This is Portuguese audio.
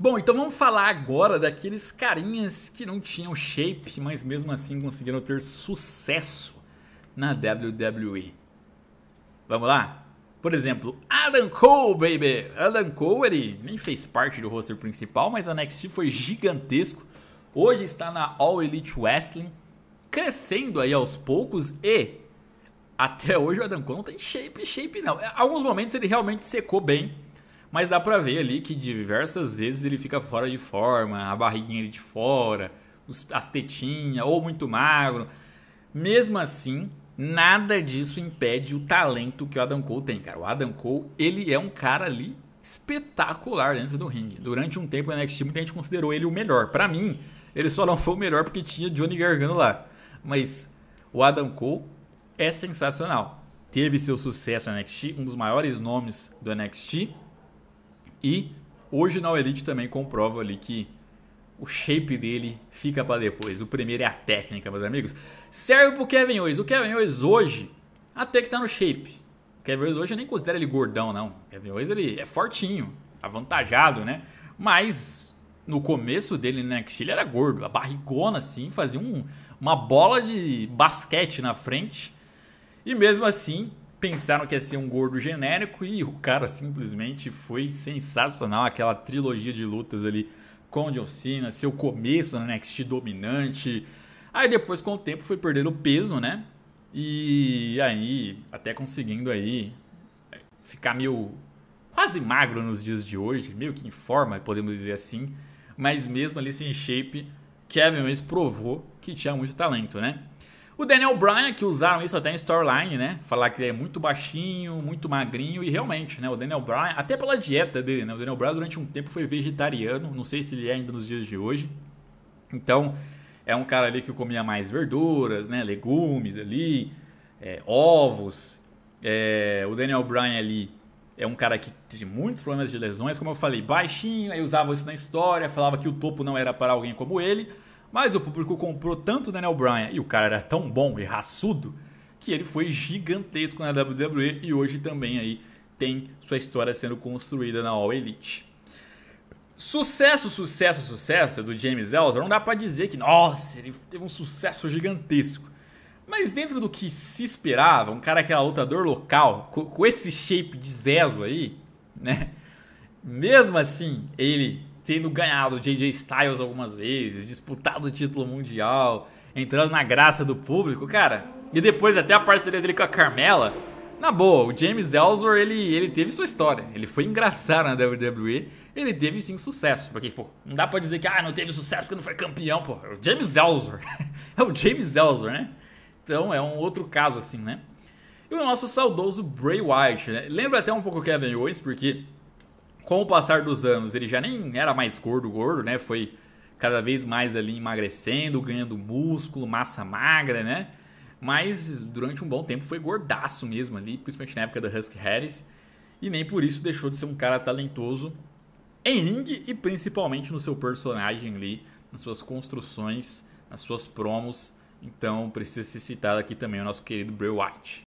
Bom, então vamos falar agora daqueles carinhas que não tinham shape, mas mesmo assim conseguiram ter sucesso na WWE. Vamos lá? Por exemplo, Adam Cole, baby! Adam Cole, ele nem fez parte do roster principal, mas a NXT foi gigantesco. Hoje está na All Elite Wrestling, crescendo aí aos poucos e até hoje o Adam Cole não tem shape, shape não. Alguns momentos ele realmente secou bem, mas dá pra ver ali que diversas vezes ele fica fora de forma, a barriguinha de fora, as tetinhas, ou muito magro. Mesmo assim, nada disso impede o talento que o Adam Cole tem, cara. O Adam Cole, ele é um cara ali espetacular dentro do ringue. Durante um tempo no NXT, muita gente considerou ele o melhor. Para mim, ele só não foi o melhor porque tinha Johnny Gargano lá. Mas o Adam Cole é sensacional. Teve seu sucesso no NXT, um dos maiores nomes do NXT. E hoje na Elite também comprova ali que o shape dele fica para depois. O primeiro é a técnica, meus amigos. Serve pro Kevin Owens. O Kevin Owens hoje até que tá no shape. O Kevin Owens hoje eu nem considero ele gordão, não. O Kevin Owens ele é fortinho, avantajado, né? Mas no começo dele na né, NXT ele era gordo. A barrigona, assim, fazia um, uma bola de basquete na frente. E mesmo assim, pensaram que ia ser um gordo genérico e o cara simplesmente foi sensacional. Aquela trilogia de lutas ali com John Cena, seu começo na né, NXT dominante. Aí depois, com o tempo, foi perdendo peso, né? E aí, até conseguindo aí é, ficar meio quase magro nos dias de hoje, meio que em forma, podemos dizer assim. Mas mesmo ali sem shape, Kevin Owens provou que tinha muito talento, né? O Daniel Bryan, que usaram isso até em storyline, né? Falar que ele é muito baixinho, muito magrinho, e realmente, né? O Daniel Bryan, até pela dieta dele, né? O Daniel Bryan durante um tempo foi vegetariano, não sei se ele é ainda nos dias de hoje. Então, é um cara ali que comia mais verduras, né? Legumes ali, é, ovos. É, o Daniel Bryan ali é um cara que tem muitos problemas de lesões, como eu falei, baixinho, aí usava isso na história, falava que o topo não era para alguém como ele. Mas o público comprou tanto Daniel Bryan e o cara era tão bom e raçudo que ele foi gigantesco na WWE e hoje também aí tem sua história sendo construída na All Elite. Sucesso, sucesso, sucesso do James Ellsworth, não dá para dizer que, nossa, ele teve um sucesso gigantesco. Mas dentro do que se esperava, um cara que era lutador local, com, com esse shape de Zezo aí, né? Mesmo assim, ele tendo ganhado J.J. Styles algumas vezes, disputado o título mundial, entrando na graça do público, cara. E depois até a parceria dele com a Carmela. Na boa, o James Ellsworth, ele, ele teve sua história. Ele foi engraçado na WWE. Ele teve sim sucesso. Porque, pô, não dá pra dizer que ah, não teve sucesso porque não foi campeão, pô. É o James Ellsworth. é o James Ellsworth, né? Então é um outro caso assim, né? E o nosso saudoso Bray Wyatt, né? Lembra até um pouco o Kevin Owens, porque com o passar dos anos, ele já nem era mais gordo, gordo, né? Foi cada vez mais ali emagrecendo, ganhando músculo, massa magra, né? Mas durante um bom tempo foi gordaço mesmo ali, principalmente na época da Husky Harris. E nem por isso deixou de ser um cara talentoso em ringue e principalmente no seu personagem ali, nas suas construções, nas suas promos. Então precisa ser citado aqui também o nosso querido Bray White.